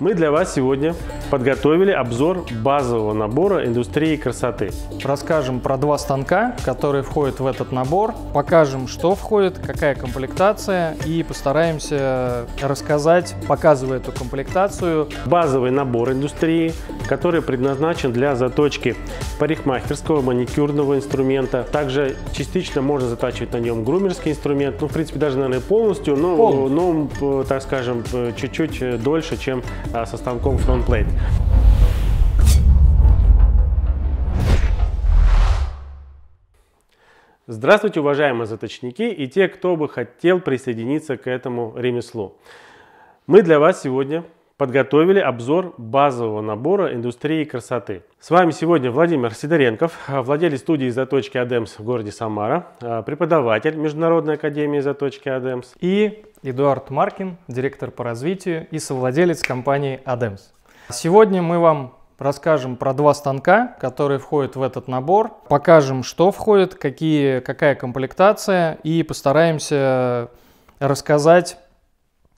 Мы для вас сегодня подготовили обзор базового набора индустрии красоты. Расскажем про два станка, которые входят в этот набор, покажем, что входит, какая комплектация и постараемся рассказать, показывая эту комплектацию. Базовый набор индустрии, который предназначен для заточки парикмахерского, маникюрного инструмента. Также частично можно затачивать на нем грумерский инструмент, ну, в принципе, даже, наверное, полностью, но, полностью. но э, так скажем, э, чуть-чуть э, дольше, чем со станком фронтплейт. Здравствуйте, уважаемые заточники и те, кто бы хотел присоединиться к этому ремеслу. Мы для вас сегодня подготовили обзор базового набора индустрии красоты. С вами сегодня Владимир Сидоренков, владелец студии заточки Адемс в городе Самара, а, преподаватель Международной академии заточки Адемс и Эдуард Маркин, директор по развитию и совладелец компании Адемс. Сегодня мы вам расскажем про два станка, которые входят в этот набор, покажем, что входит, какие, какая комплектация и постараемся рассказать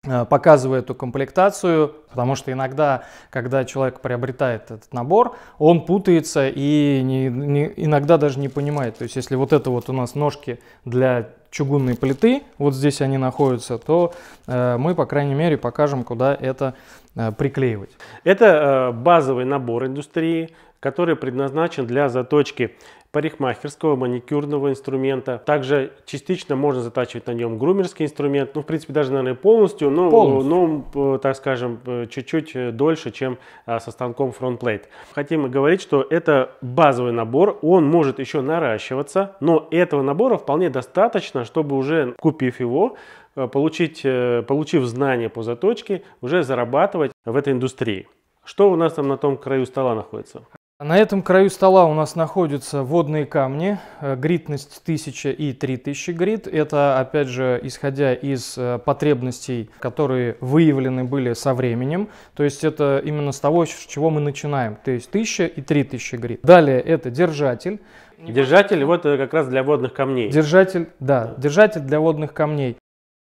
э, показывая эту комплектацию, потому что иногда, когда человек приобретает этот набор, он путается и не, не, иногда даже не понимает. То есть, если вот это вот у нас ножки для Чугунные плиты, вот здесь они находятся, то э, мы, по крайней мере, покажем, куда это э, приклеивать. Это э, базовый набор индустрии который предназначен для заточки парикмахерского, маникюрного инструмента. Также частично можно затачивать на нем грумерский инструмент. Ну, в принципе, даже, наверное, полностью, но, полностью. но э, так скажем, э, чуть-чуть э, дольше, чем а, со станком фронтплейт. Хотим говорить, что это базовый набор. Он может еще наращиваться, но этого набора вполне достаточно, чтобы уже купив его, получить, получив знания по заточке, уже зарабатывать в этой индустрии. Что у нас там на том краю стола находится? А на этом краю стола у нас находятся водные камни, э, гритность 1000 и 3000 грит. Это, опять же, исходя из э, потребностей, которые выявлены были со временем. То есть это именно с того, с чего мы начинаем. То есть 1000 и 3000 грит. Далее это держатель. Держатель вот это как раз для водных камней. Держатель, да, держатель для водных камней.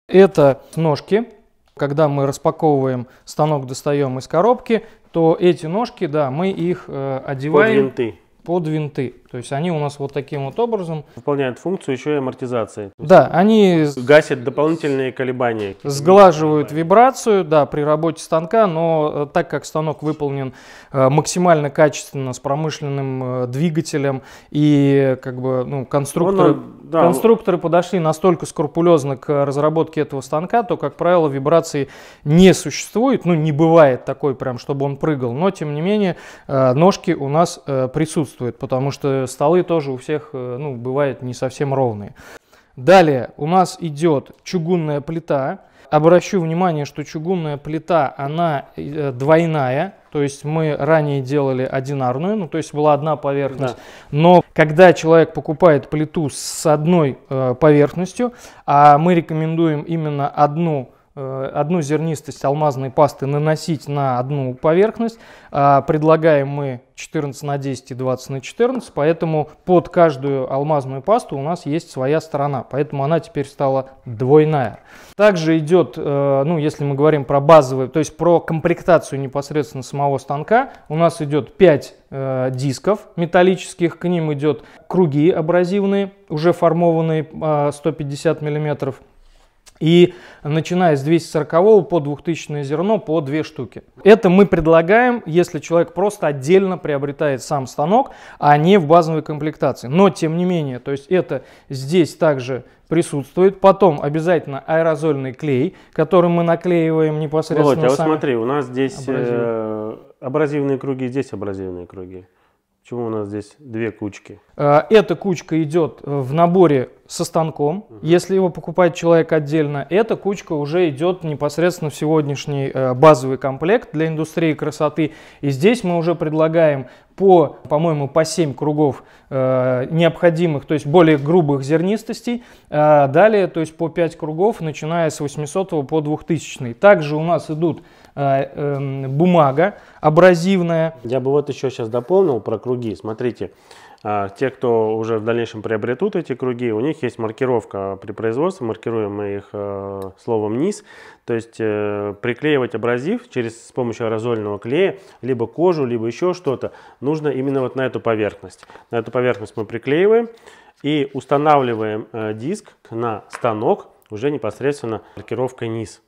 Это ножки, когда мы распаковываем станок, достаем из коробки, то эти ножки, да, мы их э, одеваем под винты. под винты. То есть они у нас вот таким вот образом... Выполняют функцию еще и амортизации. Да, они... Гасят дополнительные колебания. Сглаживают вибрацию, да, при работе станка, но э, так как станок выполнен э, максимально качественно с промышленным э, двигателем и как бы ну, конструкторы, Он, да. конструкторы подошли настолько скрупулезно к разработке этого станка, то, как правило, вибрации не существует, ну не бывает такой прям, чтобы он прыгал, но тем не менее ножки у нас присутствуют, потому что столы тоже у всех, э, ну, бывают не совсем ровные. Далее у нас идет чугунная плита. Обращу внимание, что чугунная плита, она э, двойная, то есть мы ранее делали одинарную, ну то есть была одна поверхность. Да. Но когда человек покупает плиту с одной э, поверхностью, а мы рекомендуем именно одну Э, одну зернистость алмазной пасты наносить на одну поверхность. А предлагаем мы 14 на 10 и 20 на 14, поэтому под каждую алмазную пасту у нас есть своя сторона, поэтому она теперь стала двойная. Также идет, э, ну если мы говорим про базовые, то есть про комплектацию непосредственно самого станка, у нас идет 5 э, дисков металлических, к ним идет круги абразивные, уже формованные 150 миллиметров, и начиная с 240 по 2000 зерно по 2 штуки. Это мы предлагаем, если человек просто отдельно приобретает сам станок, а не в базовой комплектации. Но тем не менее, то есть это здесь также присутствует. Потом обязательно аэрозольный клей, который мы наклеиваем непосредственно Володь, а вот смотри, у нас здесь э, абразивные. абразивные круги, здесь абразивные круги. Почему у нас здесь две кучки? Э, эта кучка идет в наборе со станком. Угу. Если его покупает человек отдельно, эта кучка уже идет непосредственно в сегодняшний э, базовый комплект для индустрии красоты. И здесь мы уже предлагаем по, по-моему, по 7 кругов э, необходимых, то есть более грубых зернистостей. Э, далее, то есть по 5 кругов, начиная с 800 по 2000. Также у нас идут Э, эм, бумага абразивная. Я бы вот еще сейчас дополнил про круги. Смотрите, э, те, кто уже в дальнейшем приобретут эти круги, у них есть маркировка при производстве, маркируем мы их э, словом низ, то есть приклеивать абразив через, с помощью аэрозольного клея, либо кожу, либо еще что-то, нужно именно вот на эту поверхность. На эту поверхность мы приклеиваем и устанавливаем диск на станок уже непосредственно маркировкой низ.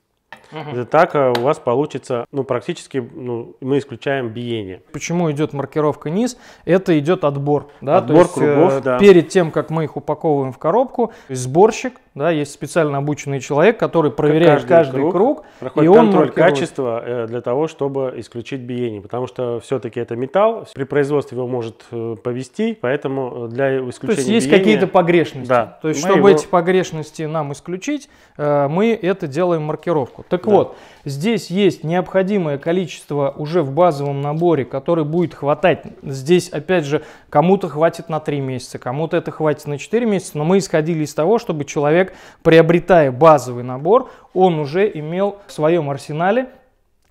Угу. Так а у вас получится, ну, практически, ну, мы исключаем биение. Почему идет маркировка низ? Это идет отбор, да? Отбор то есть, кругов, э, да. Перед тем, как мы их упаковываем в коробку, сборщик да, есть специально обученный человек, который проверяет каждый, каждый круг, круг и он контроль маркирует. качества э, для того, чтобы исключить биение, потому что все-таки это металл, при производстве его может э, повести, поэтому э, для исключения То есть есть какие-то погрешности. Да. То есть мы чтобы его... эти погрешности нам исключить, мы это делаем маркировку. Так да. вот, здесь есть необходимое количество уже в базовом наборе, который будет хватать. Здесь, опять же, кому-то хватит на 3 месяца, кому-то это хватит на 4 месяца, но мы исходили из того, чтобы человек человек, приобретая базовый набор, он уже имел в своем арсенале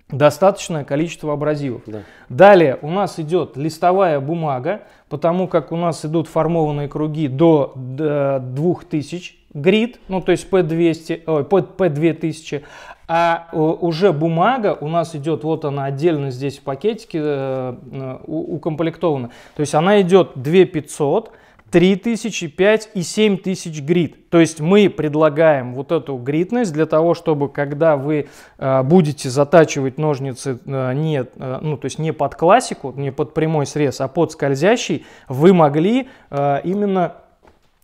достаточное количество абразивов. Да. Далее у нас идет листовая бумага, потому как у нас идут формованные круги до, э, до 2000 грид, ну то есть P200, ой, P2000, а э, уже бумага у нас идет, вот она отдельно здесь в пакетике э, э укомплектована, то есть она идет 2500, 500, 3000, 5 и 7000 грид. То есть мы предлагаем вот эту гридность для того, чтобы когда вы э, будете затачивать ножницы э, не, э, ну, то есть не под классику, не под прямой срез, а под скользящий, вы могли именно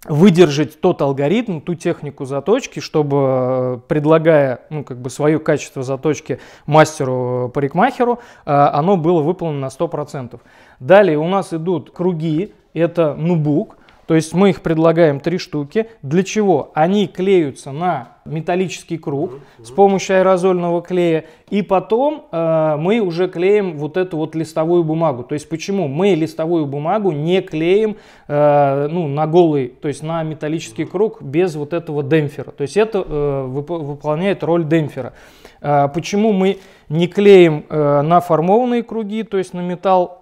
выдержать тот алгоритм, ту технику заточки, чтобы, предлагая ну, как бы свое качество заточки мастеру-парикмахеру, оно было выполнено на 100%. Далее у нас идут круги, это нубук. То есть мы их предлагаем три штуки. Для чего? Они клеются на металлический круг с помощью аэрозольного клея. И потом э, мы уже клеим вот эту вот листовую бумагу. То есть почему мы листовую бумагу не клеим э, ну, на голый, то есть на металлический круг без вот этого демпфера. То есть это э, вып выполняет роль демпфера. Э, почему мы не клеим э, на формованные круги, то есть на металл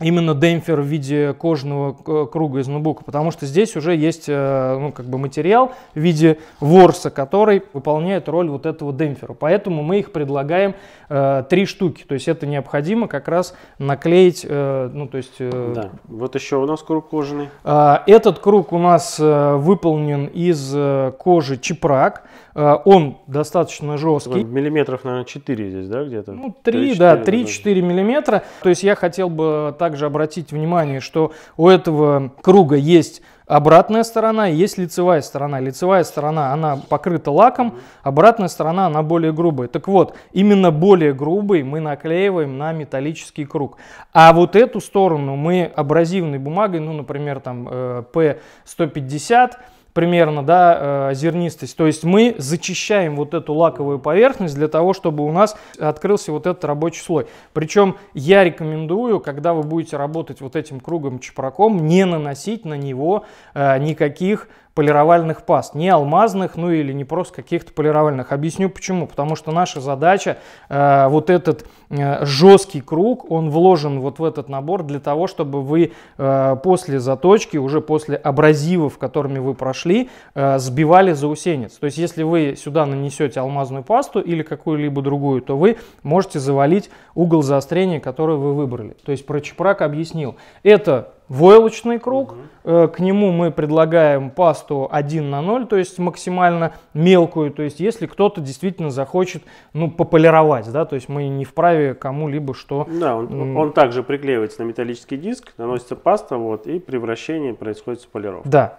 именно демпфер в виде кожного э, круга из ноутбука, потому что здесь уже есть э, ну, как бы материал в виде ворса, который выполняет роль вот этого демпфера. Поэтому мы их предлагаем э, три штуки. То есть это необходимо как раз наклеить, э, ну то есть... Э, да. Вот еще у нас круг кожаный. Э, этот круг у нас э, выполнен из э, кожи чепрак. Э, он достаточно жесткий. Миллиметров, наверное, 4 здесь, да, где-то? Ну, 3, 3 да, 3-4 миллиметра. То есть я хотел бы также обратить внимание, что у этого круга есть обратная сторона, есть лицевая сторона. Лицевая сторона, она покрыта лаком, обратная сторона, она более грубая. Так вот, именно более грубый мы наклеиваем на металлический круг. А вот эту сторону мы абразивной бумагой, ну, например, там P150, э, примерно, да, э, зернистость. То есть мы зачищаем вот эту лаковую поверхность для того, чтобы у нас открылся вот этот рабочий слой. Причем я рекомендую, когда вы будете работать вот этим кругом чепраком, не наносить на него э, никаких полировальных паст. Не алмазных, ну или не просто каких-то полировальных. Объясню почему. Потому что наша задача, э, вот этот э, жесткий круг, он вложен вот в этот набор для того, чтобы вы э, после заточки, уже после абразивов, которыми вы прошли, э, сбивали заусенец. То есть если вы сюда нанесете алмазную пасту или какую-либо другую, то вы можете завалить угол заострения, который вы выбрали. То есть про чепрак объяснил. Это войлочный круг. Угу. К нему мы предлагаем пасту 1 на 0, то есть максимально мелкую. То есть если кто-то действительно захочет ну, пополировать, да, то есть мы не вправе кому-либо что... Да, он, он также приклеивается на металлический диск, наносится паста, вот, и превращение происходит с полировкой. Да,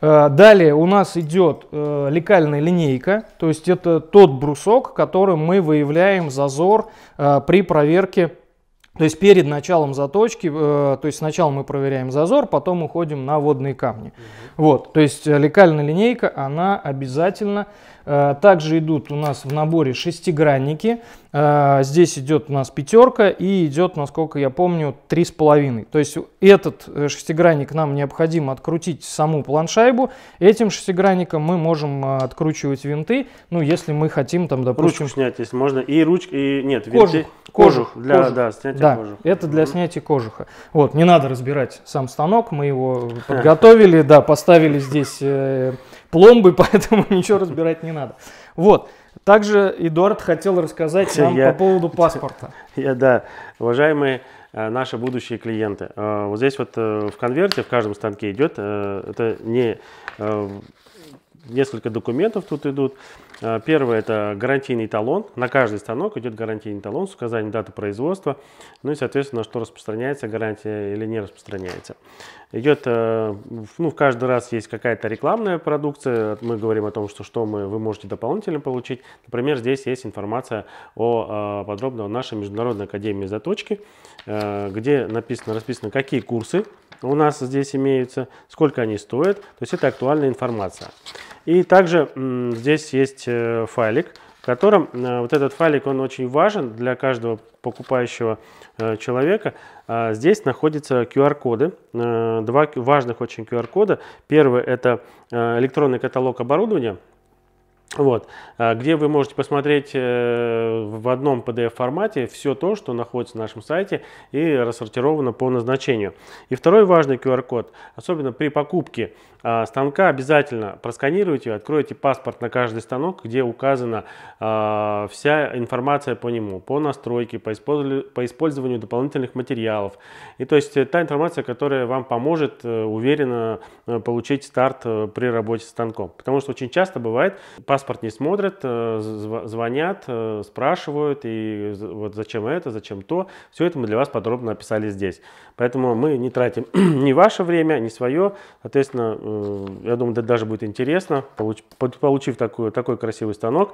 э, Далее у нас идет э, лекальная линейка, то есть это тот брусок, которым мы выявляем зазор при проверке то есть перед началом заточки, э, то есть сначала мы проверяем зазор, потом уходим на водные камни. Угу. Вот, то есть э, лекальная линейка, она обязательно Э, также идут у нас в наборе шестигранники. Э, здесь идет у нас пятерка и идет, насколько я помню, три с половиной. То есть этот э, шестигранник нам необходимо открутить саму планшайбу. Этим шестигранником мы можем откручивать винты, ну, если мы хотим там, допустим... Ручку снять, если можно. И ручка. и нет, кожух, Кожух. Кожух. Для, кожух. Да, снятия да, кожуха. это для снятия кожуха. Вот, не надо разбирать сам станок, мы его подготовили, да, поставили здесь пломбы, поэтому ничего разбирать не надо. Вот. Также Эдуард хотел рассказать нам я, по поводу паспорта. Я, да, уважаемые э, наши будущие клиенты. Э, вот здесь вот э, в конверте, в каждом станке идет, это не несколько документов тут идут. А, первое – это гарантийный талон. На каждый станок идет гарантийный талон с указанием даты производства. Ну и, соответственно, что распространяется гарантия или не распространяется. Идет, э, ну, в каждый раз есть какая-то рекламная продукция. Мы говорим о том, что, что мы, вы можете дополнительно получить. Например, здесь есть информация о, а, подробно о нашей Международной Академии Заточки, э, где написано, расписано, какие курсы у нас здесь имеются, сколько они стоят, то есть это актуальная информация. И также здесь есть э, файлик, в котором э, вот этот файлик, он очень важен для каждого покупающего э, человека. А здесь находятся QR-коды, два важных очень QR-кода. Первый – это электронный каталог оборудования, вот, а, где вы можете посмотреть э, в одном PDF-формате все то, что находится на нашем сайте и рассортировано по назначению. И второй важный QR-код, особенно при покупке а, станка, обязательно просканируйте, откройте паспорт на каждый станок, где указана а, вся информация по нему, по настройке, по использованию дополнительных материалов. И то есть э, та информация, которая вам поможет э, уверенно получить старт при работе с станком. Потому что очень часто бывает паспорт паспорт не смотрят, э, звонят, э, спрашивают, и вот зачем это, зачем то. Все это мы для вас подробно описали здесь. Поэтому мы не тратим ни ваше время, ни свое. Соответственно, э, я думаю, это даже будет интересно, получив такой, такой красивый станок.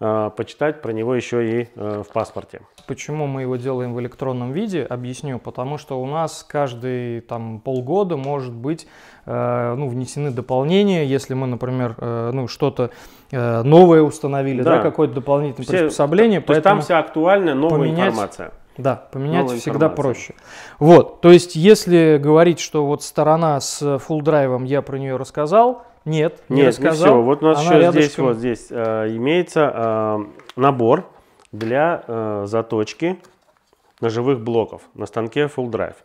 Э, почитать про него еще и э, в паспорте. Почему мы его делаем в электронном виде? Объясню. Потому что у нас каждые там, полгода может быть э, ну, внесены дополнения, если мы, например, ну, что-то новое установили, да. Да, какое-то дополнительное все, приспособление. То есть там вся актуальная новая поменять... информация. Да, поменять Новая всегда информация. проще. Вот, то есть, если говорить, что вот сторона с фулл-драйвом, я про нее рассказал, нет, не Нет, рассказал. Не все. Вот у нас Она еще рядышком... здесь, вот здесь э, имеется э, набор для э, заточки ножевых блоков на станке Full Drive.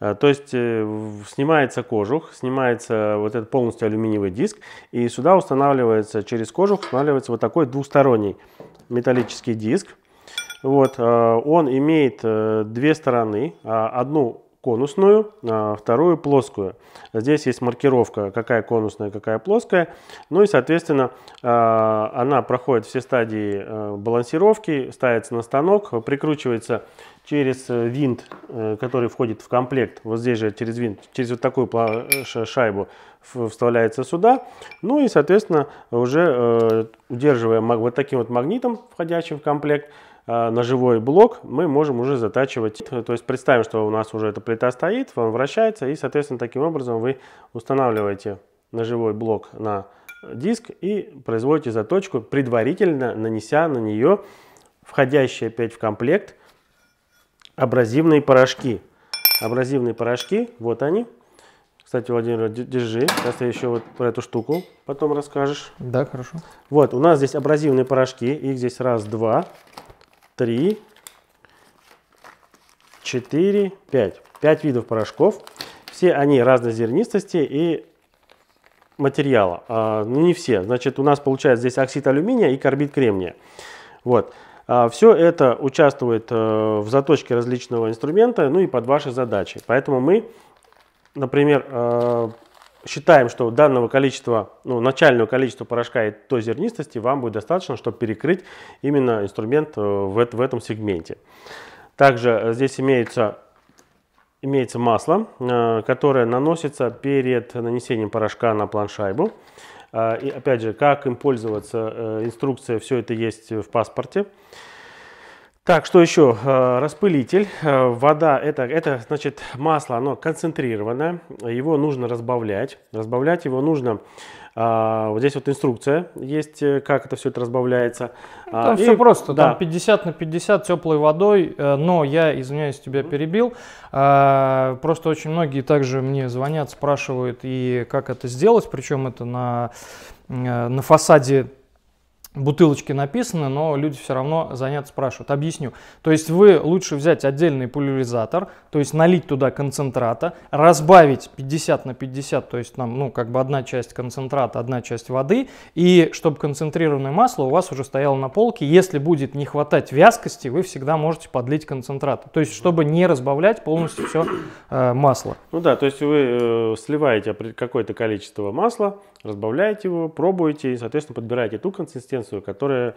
Э, то есть э, снимается кожух, снимается вот этот полностью алюминиевый диск, и сюда устанавливается через кожух устанавливается вот такой двухсторонний металлический диск. Вот, э, он имеет две стороны, а одну конусную, а, вторую плоскую. Здесь есть маркировка, какая конусная, какая плоская. Ну и, соответственно, а, она проходит все стадии э, балансировки, ставится на станок, прикручивается через э, винт, э, который входит в комплект. Вот здесь же через винт, через вот такую шайбу вставляется сюда. Ну и, соответственно, уже удерживая вот таким вот магнитом, входящим в комплект, Э, на живой блок мы можем уже затачивать. То есть представим, что у нас уже эта плита стоит, он вращается, и, соответственно, таким образом вы устанавливаете ножевой блок на диск и производите заточку, предварительно нанеся на нее входящие опять в комплект абразивные порошки. Абразивные порошки, вот они. Кстати, Владимир, держи, сейчас я еще вот про эту штуку потом расскажешь. Да, хорошо. Вот, у нас здесь абразивные порошки, их здесь раз, два, три, четыре, пять. Пять видов порошков. Все они разной зернистости и материала. А, ну, не все. Значит, у нас получается здесь оксид алюминия и карбид кремния. Вот. А, все это участвует а, в заточке различного инструмента, ну и под ваши задачи. Поэтому мы, например, э, считаем, что данного количества, ну, начального количества порошка и той зернистости вам будет достаточно, чтобы перекрыть именно инструмент э, в, в этом сегменте. Также э, здесь имеется, имеется масло, э, которое наносится перед нанесением порошка на планшайбу. И опять же, как им пользоваться, инструкция, все это есть в паспорте. Так, что еще? Э, распылитель, э, вода, это, это значит масло, оно концентрированное, его нужно разбавлять. Разбавлять его нужно, а, вот здесь вот инструкция есть, э, как это все это разбавляется. Ну, а, там а, все просто, да. там 50 на 50 теплой водой, но я, извиняюсь, тебя перебил. А, просто очень многие также мне звонят, спрашивают, и как это сделать, причем это на, на фасаде бутылочки написаны, но люди все равно занят спрашивают. Объясню. То есть вы лучше взять отдельный пульверизатор, то есть налить туда концентрата, разбавить 50 на 50, то есть нам, ну, как бы одна часть концентрата, одна часть воды, и чтобы концентрированное масло у вас уже стояло на полке, если будет не хватать вязкости, вы всегда можете подлить концентрат. То есть, чтобы не разбавлять полностью все э, масло. Ну да, то есть вы э, сливаете какое-то количество масла, разбавляете его, пробуете и, соответственно, подбираете ту консистенцию, которая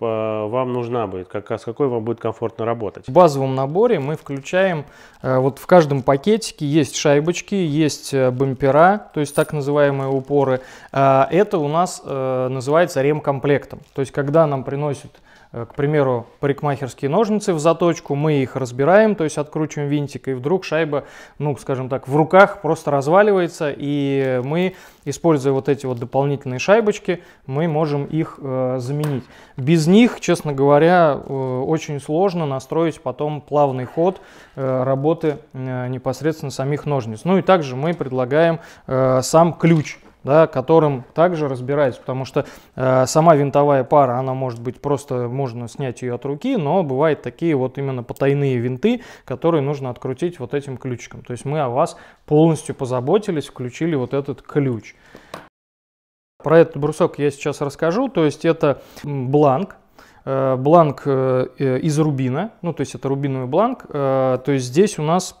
э, вам нужна будет, как, с какой вам будет комфортно работать. В базовом наборе мы включаем, э, вот в каждом пакетике есть шайбочки, есть э, бампера, то есть так называемые упоры. Это у нас называется ремкомплектом. То есть когда нам приносят Э, к примеру, парикмахерские ножницы в заточку, мы их разбираем, то есть откручиваем винтик, и вдруг шайба, ну, скажем так, в руках просто разваливается, и мы, используя вот эти вот дополнительные шайбочки, мы можем их э, заменить. Без них, честно говоря, э, очень сложно настроить потом плавный ход э, работы э, непосредственно самих ножниц. Ну и также мы предлагаем э, сам ключ да, которым также разбираюсь, потому что э, сама винтовая пара, она может быть просто, можно снять ее от руки, но бывают такие вот именно потайные винты, которые нужно открутить вот этим ключиком. То есть мы о вас полностью позаботились, включили вот этот ключ. Про этот брусок я сейчас расскажу, то есть это бланк, э, бланк э, э, из рубина, ну то есть это рубиновый бланк, то есть здесь у нас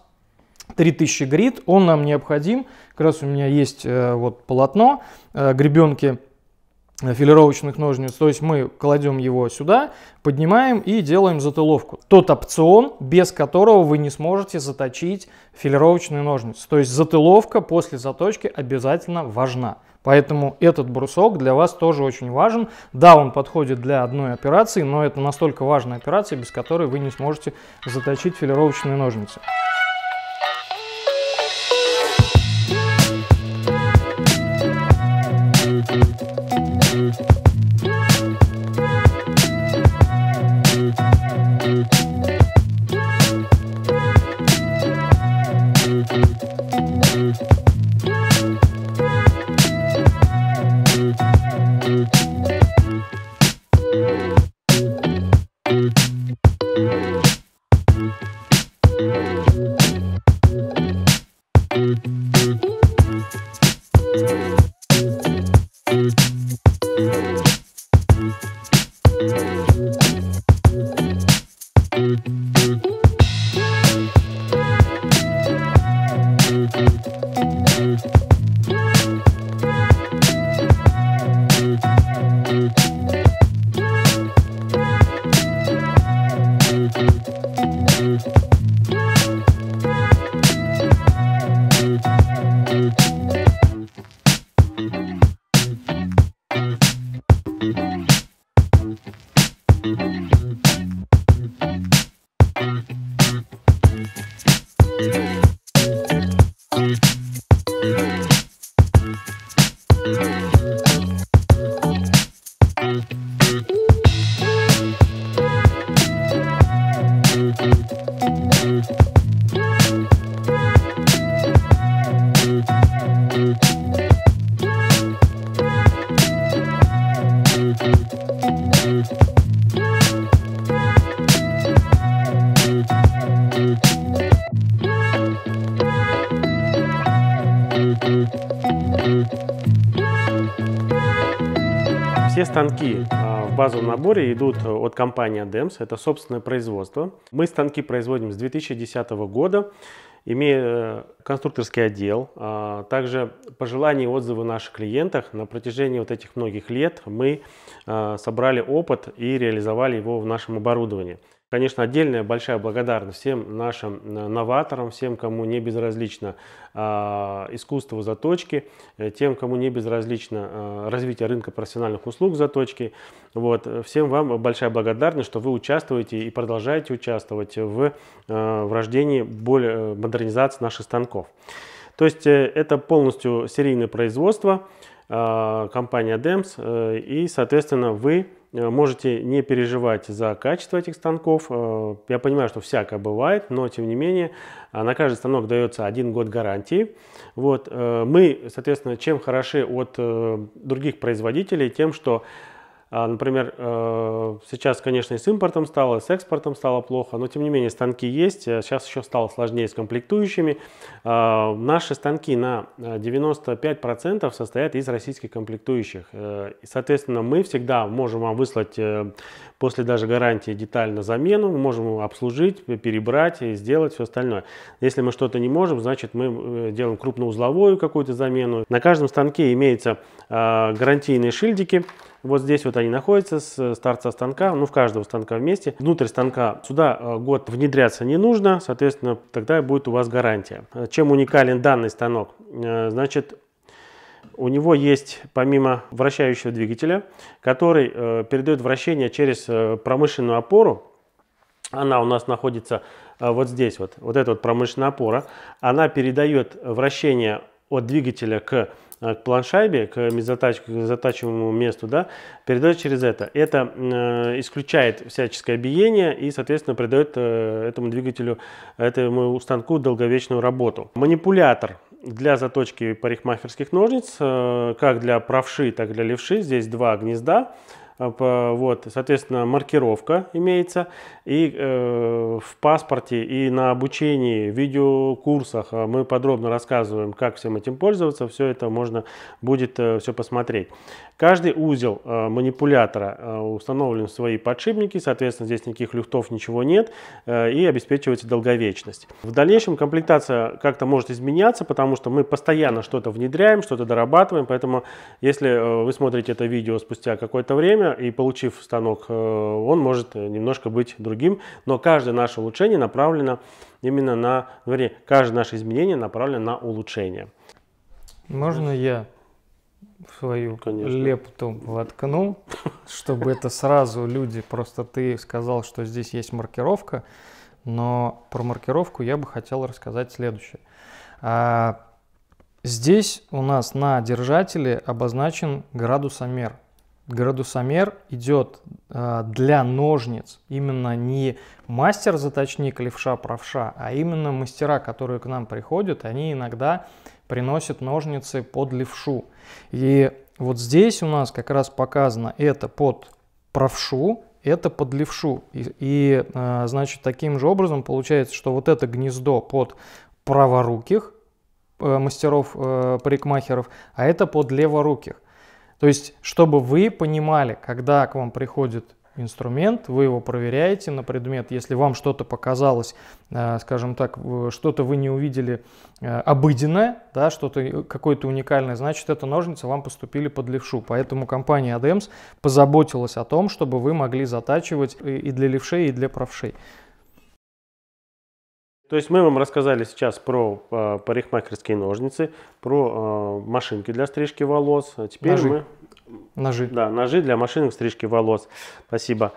3000 грит, он нам необходим. Как раз у меня есть э, вот полотно, э, гребенки э, филировочных ножниц. То есть мы кладем его сюда, поднимаем и делаем затыловку. Тот опцион, без которого вы не сможете заточить филировочные ножницы. То есть затыловка после заточки обязательно важна. Поэтому этот брусок для вас тоже очень важен. Да, он подходит для одной операции, но это настолько важная операция, без которой вы не сможете заточить филировочные ножницы. базовом наборе идут э, от компании ADEMS, это собственное производство. Мы станки производим с 2010 года, имея э, конструкторский отдел. А также пожелания и отзывы наших клиентов на протяжении вот этих многих лет мы э, собрали опыт и реализовали его в нашем оборудовании. Конечно, отдельная большая благодарность всем нашим э, новаторам, всем, кому не безразлично а, искусство заточки, э, тем, кому не безразлично э, развитие рынка профессиональных услуг заточки. Вот. Всем вам большая благодарность, что вы участвуете и продолжаете участвовать в, в рождении более модернизации наших станков. То есть это полностью серийное производство а, компания DEMS и, соответственно, вы Э, можете не переживать за качество этих станков. Э, я понимаю, что всякое бывает, но тем не менее э, на каждый станок дается один год гарантии. Вот. Мы, соответственно, чем хороши от других производителей, тем, что а, например, э, сейчас, конечно, и с импортом стало, и с экспортом стало плохо, но тем не менее станки есть. Сейчас э, еще стало сложнее с комплектующими. А, наши станки на 95% э, состоят из российских комплектующих. соответственно, мы всегда можем вам выслать после даже гарантии деталь на замену, можем обслужить, перебрать и сделать все остальное. Если мы что-то не можем, значит мы делаем крупноузловую какую-то замену. На каждом станке имеются гарантийные шильдики, вот здесь вот они находятся с э, старца станка, ну в каждого станка вместе. Внутрь станка сюда э, год внедряться не нужно, соответственно, тогда будет у вас гарантия. Э, чем уникален данный станок? Значит, у него есть помимо вращающего двигателя, который передает вращение через промышленную опору. Она у нас находится вот здесь, вот, вот эта вот промышленная опора. Она передает вращение от двигателя к Э, к планшайбе, к мезотачке, месту, да, передает через это. Это э, исключает всяческое биение и, соответственно, придает э, этому двигателю, этому станку долговечную работу. Манипулятор для заточки парикмахерских ножниц, как для правши, так и для левши, здесь два гнезда а, вот, соответственно, маркировка имеется. И э, в паспорте, и на обучении, в видеокурсах а, мы подробно рассказываем, как всем этим пользоваться. Все это можно будет э, все посмотреть. Каждый узел э, манипулятора э, установлен в свои подшипники. Соответственно, здесь никаких люфтов, ничего нет. Э, и обеспечивается долговечность. В дальнейшем комплектация как-то может изменяться, потому что мы постоянно что-то внедряем, что-то дорабатываем. Поэтому, если э, вы смотрите это видео спустя какое-то время, время и получив станок, э, он может э, немножко быть другим, но каждое наше улучшение направлено именно на, вернее, каждое наше изменение направлено на улучшение. Можно я свою Конечно. лепту воткну, чтобы это сразу люди, просто ты сказал, что здесь есть маркировка, но про маркировку я бы хотел рассказать следующее. А, здесь у нас на держателе обозначен градусомер градусомер идет э, для ножниц. Именно не мастер-заточник левша-правша, а именно мастера, которые к нам приходят, они иногда приносят ножницы под левшу. И вот здесь у нас как раз показано это под правшу, это под левшу. И, и э, значит, таким же образом получается, что вот это гнездо под праворуких э, мастеров парикмахеров, а это под леворуких. То есть, чтобы вы понимали, когда к вам приходит инструмент, вы его проверяете на предмет, если вам что-то показалось, э, скажем так, что-то вы не увидели э, обыденное, да, что-то какое-то уникальное, значит, это ножницы вам поступили под левшу. Поэтому компания ADEMS позаботилась о том, чтобы вы могли затачивать и для левшей, и для правшей. То есть мы вам рассказали сейчас про э, парикмахерские ножницы, про э, машинки для стрижки волос. А теперь ножи. мы... Ножи. Да, ножи для машинок стрижки волос. Спасибо.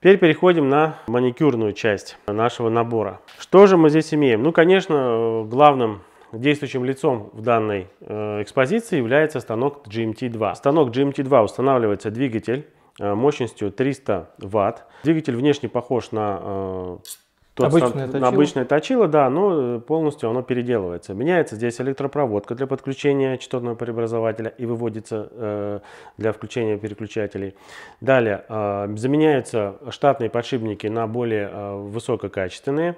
Теперь переходим на маникюрную часть нашего набора. Что же мы здесь имеем? Ну, конечно, э, главным действующим лицом в данной э, экспозиции является станок GMT-2. Станок GMT-2 устанавливается двигатель э, мощностью 300 Вт. Двигатель внешне похож на э, тот обычное, стан... точило. обычное точило, да, но э, полностью оно переделывается. Меняется здесь электропроводка для подключения частотного преобразователя и выводится э, для включения переключателей. Далее э, заменяются штатные подшипники на более э, высококачественные.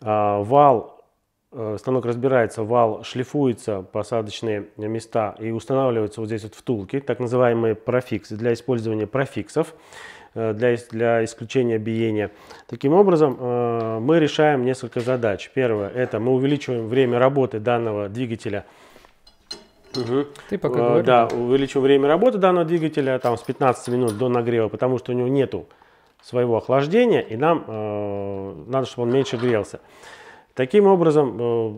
Э, вал э, станок разбирается, вал шлифуется, посадочные места и устанавливаются вот здесь вот втулки, так называемые профиксы, для использования профиксов. Э, для, для исключения биения. Таким образом, э, мы решаем несколько задач. Первое, это мы увеличиваем время работы данного двигателя Угу. Ты пока э, говорил. Да, увеличу время работы данного двигателя там, с 15 минут до нагрева, потому что у него нету своего охлаждения, и нам э, надо, чтобы он меньше грелся. Таким образом, э,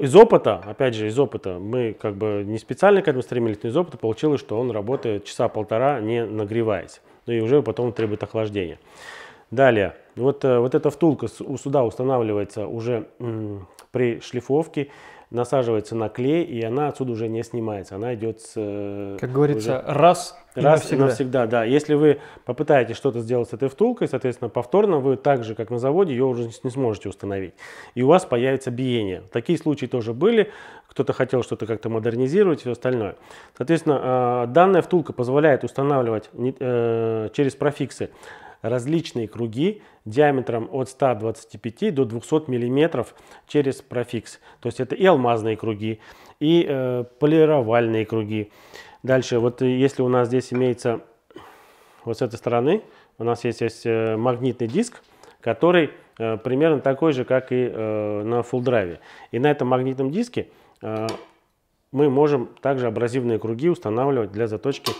из опыта, опять же, из опыта, мы как бы не специально к этому стремились, но из опыта получилось, что он работает часа полтора, не нагреваясь ну и уже потом требует охлаждения. Далее, вот, э, вот эта втулка у суда устанавливается уже при шлифовке насаживается на клей, и она отсюда уже не снимается. Она идет с... Э, как говорится, уже... раз и Раз навсегда. и навсегда, да. Если вы попытаетесь что-то сделать с этой втулкой, соответственно, повторно вы так же, как на заводе, ее уже не сможете установить. И у вас появится биение. Такие случаи тоже были. Кто-то хотел что-то как-то модернизировать и все остальное. Соответственно, э, данная втулка позволяет устанавливать э, через профиксы различные круги диаметром от 125 до 200 миллиметров через профикс. То есть это и алмазные круги, и э, полировальные круги. Дальше, вот э, если у нас здесь имеется, вот с этой стороны, у нас есть, есть э, магнитный диск, который э, примерно такой же, как и э, на фулдрайве. И на этом магнитном диске э, мы можем также абразивные круги устанавливать для заточки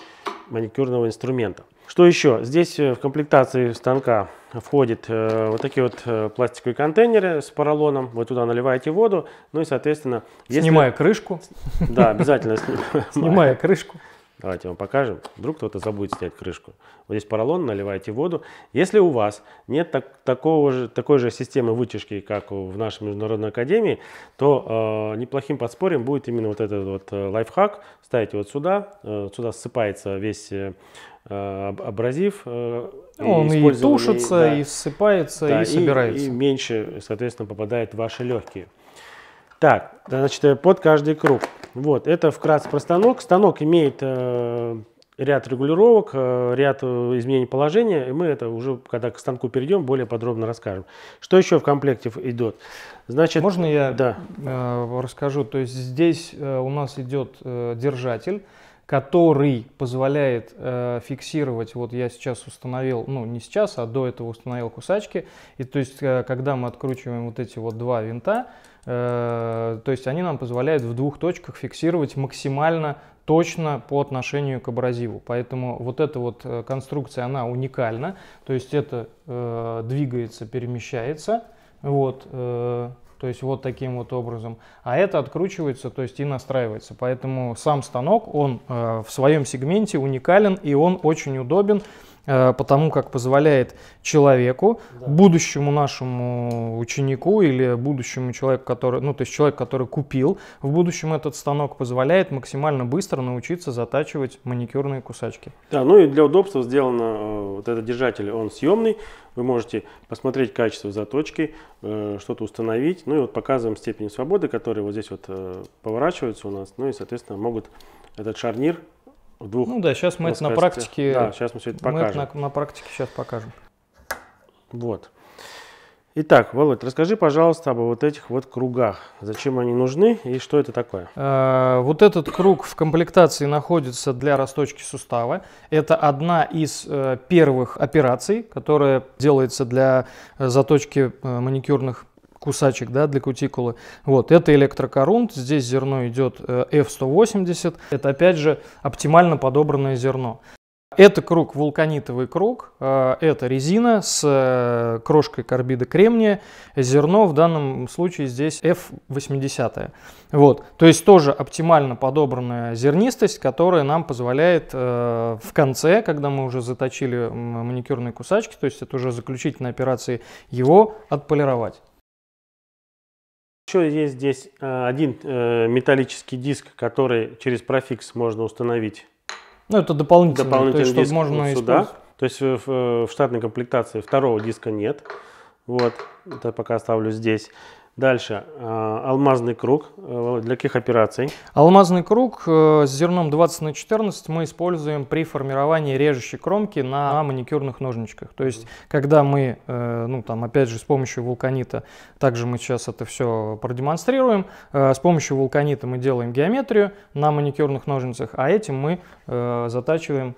маникюрного инструмента. Что еще? Здесь э, в комплектации станка входит э, вот такие вот э, пластиковые контейнеры с поролоном. Вы туда наливаете воду, ну и, соответственно... Если... крышку. Да, обязательно снимая. Снимая крышку. Давайте вам покажем. Вдруг кто-то забудет снять крышку. Вот здесь поролон, наливаете воду. Если у вас нет так, такого же, такой же системы вытяжки, как в нашей Международной Академии, то э, неплохим подспорьем будет именно вот этот вот э, лайфхак. Ставите вот сюда. Э, сюда ссыпается весь э, Э, абразив. Э, ну, он и, тушится, и, да, и ссыпается, да, и собирается. И, и меньше, соответственно, попадает в ваши легкие. Так, значит, э, под каждый круг. Вот, это вкратце про станок. Станок имеет э, ряд регулировок, э, ряд изменений положения, и мы это уже, когда к станку перейдем, более подробно расскажем. Что еще в комплекте идет? Значит, Можно я да. э, расскажу? То есть здесь э, у нас идет э, держатель, который позволяет э, фиксировать, вот я сейчас установил, ну не сейчас, а до этого установил кусачки, и то есть э, когда мы откручиваем вот эти вот два винта, э, то есть они нам позволяют в двух точках фиксировать максимально точно по отношению к абразиву. Поэтому вот эта вот э, конструкция, она уникальна, то есть это э, двигается, перемещается, вот, э, то есть вот таким вот образом. А это откручивается, то есть и настраивается. Поэтому сам станок, он э, в своем сегменте уникален и он очень удобен. Э, потому как позволяет человеку, да. будущему нашему ученику или будущему человеку, который, ну, то есть человек, который купил, в будущем этот станок позволяет максимально быстро научиться затачивать маникюрные кусачки. Да, ну и для удобства сделано э, вот этот держатель, он съемный, вы можете посмотреть качество заточки, э, что-то установить, ну и вот показываем степень свободы, которые вот здесь вот поворачиваются у нас, ну и, соответственно, могут этот шарнир в двух. Ну да, сейчас мы это на практике. Да, сейчас мы все это покажем. Мы это на, на практике сейчас покажем. Вот. Итак, Володь, расскажи, пожалуйста, об вот этих вот кругах. Зачем они нужны и что это такое? Э, вот этот круг в комплектации находится для расточки сустава. Это одна из э, первых операций, которая делается для э, заточки э, маникюрных кусачек да, для кутикулы. Вот, это электрокорунт, здесь зерно идет э, F180, это опять же оптимально подобранное зерно. Это круг, вулканитовый круг, э, это резина с э, крошкой карбида кремния, зерно в данном случае здесь F80. Вот. То есть тоже оптимально подобранная зернистость, которая нам позволяет в конце, когда мы уже заточили маникюрные кусачки, то есть это уже заключительные операции, его отполировать. Еще есть здесь э, один э, металлический диск, который через профикс можно установить. Ну, это дополнительный, дополнительный то есть, диск можно сюда. То есть э, в штатной комплектации второго диска нет. Вот, это пока оставлю здесь. Дальше. А, алмазный круг. Э, для каких операций? Алмазный круг э, с зерном 20 на 14 мы используем при формировании режущей кромки на маникюрных ножничках. То есть, когда мы, э, ну там, опять же, с помощью вулканита, также мы сейчас это все продемонстрируем, с помощью вулканита мы делаем геометрию на маникюрных ножницах, а этим мы затачиваем,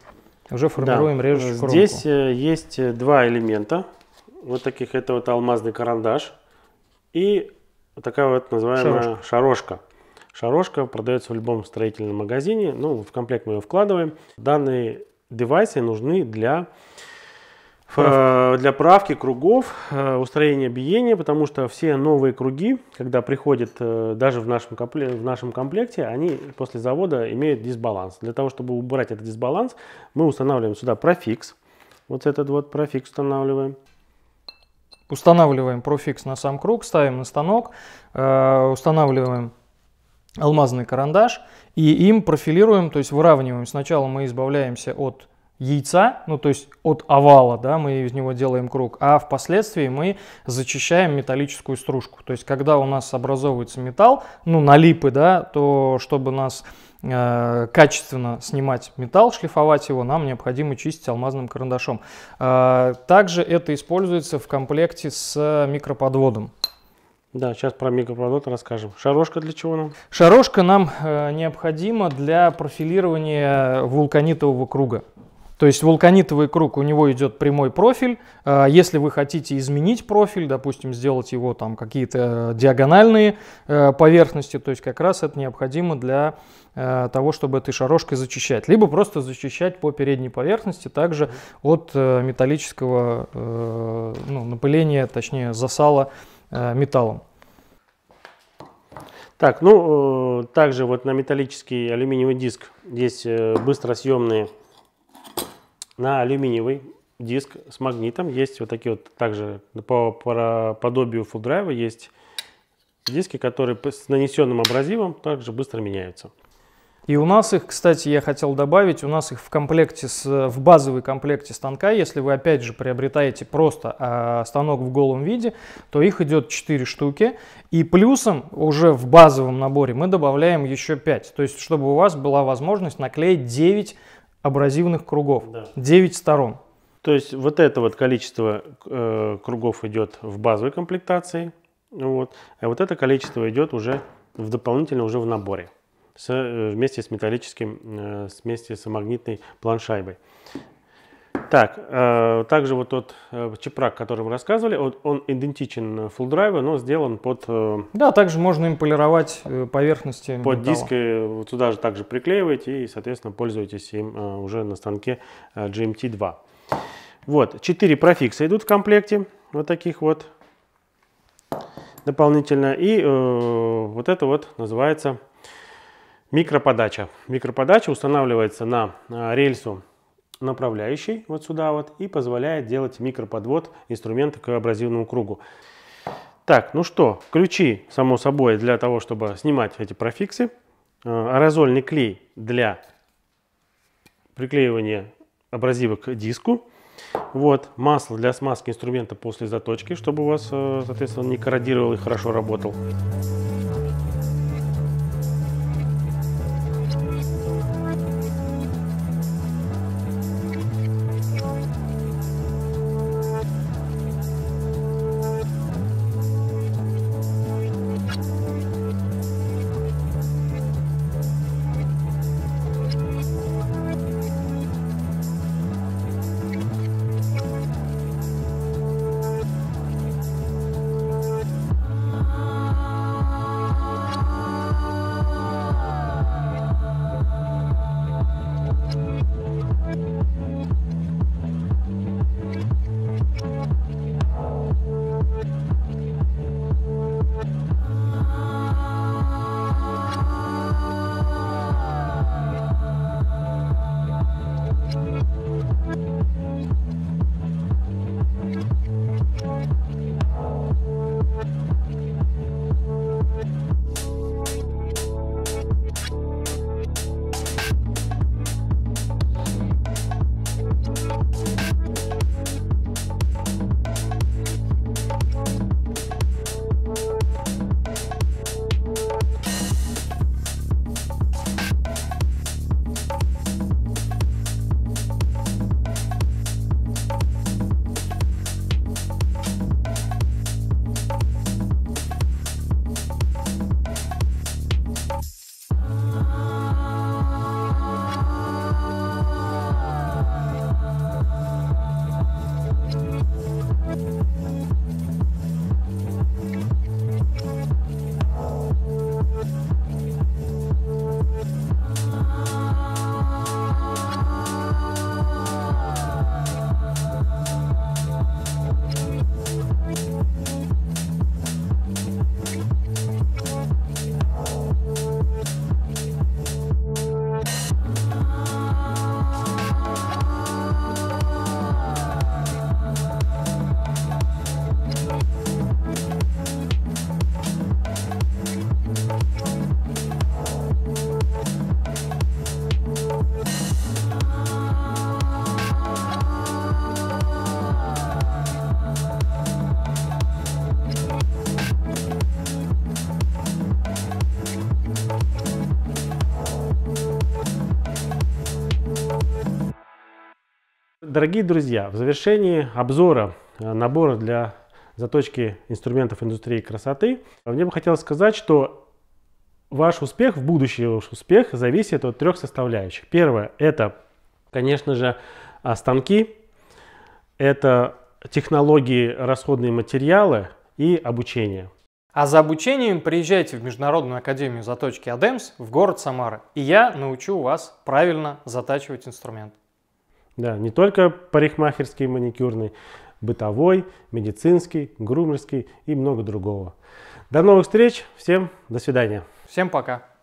уже формируем да. режущую кромку. Здесь есть два элемента. Вот таких. Это вот алмазный карандаш. И такая вот называемая шарошка. шарошка. Шарошка продается в любом строительном магазине. Ну, в комплект мы ее вкладываем. Данные девайсы нужны для э, для правки кругов, э, устроения биения, потому что все новые круги, когда приходят э, даже в нашем, в нашем комплекте, они после завода имеют дисбаланс. Для того, чтобы убрать этот дисбаланс, мы устанавливаем сюда профикс. Вот этот вот профикс устанавливаем. Устанавливаем профикс на сам круг, ставим на станок, э, устанавливаем алмазный карандаш и им профилируем, то есть выравниваем. Сначала мы избавляемся от яйца, ну то есть от овала, да, мы из него делаем круг, а впоследствии мы зачищаем металлическую стружку. То есть когда у нас образовывается металл, ну налипы, да, то чтобы нас Э, качественно снимать металл, шлифовать его, нам необходимо чистить алмазным карандашом. Э, также это используется в комплекте с микроподводом. Да, сейчас про микроподвод расскажем. Шарошка для чего нам? Шарошка нам э, необходима для профилирования вулканитового круга. То есть вулканитовый круг, у него идет прямой профиль. А, если вы хотите изменить профиль, допустим, сделать его там какие-то э, диагональные э, поверхности, то есть как раз это необходимо для э, того, чтобы этой шарошкой зачищать. Либо просто зачищать по передней поверхности также от металлического ну, напыления, точнее засала металлом. Так, ну, также вот на металлический алюминиевый диск есть быстросъемные на алюминиевый диск с магнитом. Есть вот такие вот также по, по подобию фулдрайва есть диски, которые с нанесенным абразивом также быстро меняются. И у нас их, кстати, я хотел добавить, у нас их в комплекте, с, в базовый комплекте станка, если вы опять же приобретаете просто э, станок в голом виде, то их идет 4 штуки. И плюсом уже в базовом наборе мы добавляем еще 5. То есть, чтобы у вас была возможность наклеить 9 абразивных кругов. Да. 9 сторон. То есть вот это вот количество э, кругов идет в базовой комплектации, вот, а вот это количество идет уже в дополнительно уже в наборе с, э, вместе с металлическим, э, вместе с магнитной планшайбой. Так, э, также вот тот э, чепрак, который мы рассказывали, он, он идентичен full э, Drive, но сделан под... Э, да, также можно им полировать э, поверхности Под металла. Э, вот сюда же также приклеиваете и, соответственно, пользуетесь им уже на станке GMT-2. Вот, 4 профикса идут в комплекте, вот таких вот дополнительно. И э, вот это вот называется микроподача. Микроподача устанавливается на рельсу направляющей вот сюда вот и позволяет делать микроподвод инструмента к абразивному кругу. Так, ну что, ключи, само собой, для того, чтобы снимать эти профиксы. Э, аэрозольный клей для приклеивания абразива к диску. Вот, масло для смазки инструмента после заточки, чтобы у вас, э, соответственно, не корродировал и хорошо работал. Дорогие друзья, в завершении обзора э, набора для заточки инструментов индустрии красоты, мне бы хотелось сказать, что ваш успех, в будущий ваш успех зависит от трех составляющих. Первое – это, конечно же, а, станки, это технологии, расходные материалы и обучение. А за обучением приезжайте в Международную академию заточки ADEMS в город Самара, и я научу вас правильно затачивать инструмент. Да, не только парикмахерский, маникюрный, бытовой, медицинский, грумерский и много другого. До новых встреч, всем до свидания. Всем пока.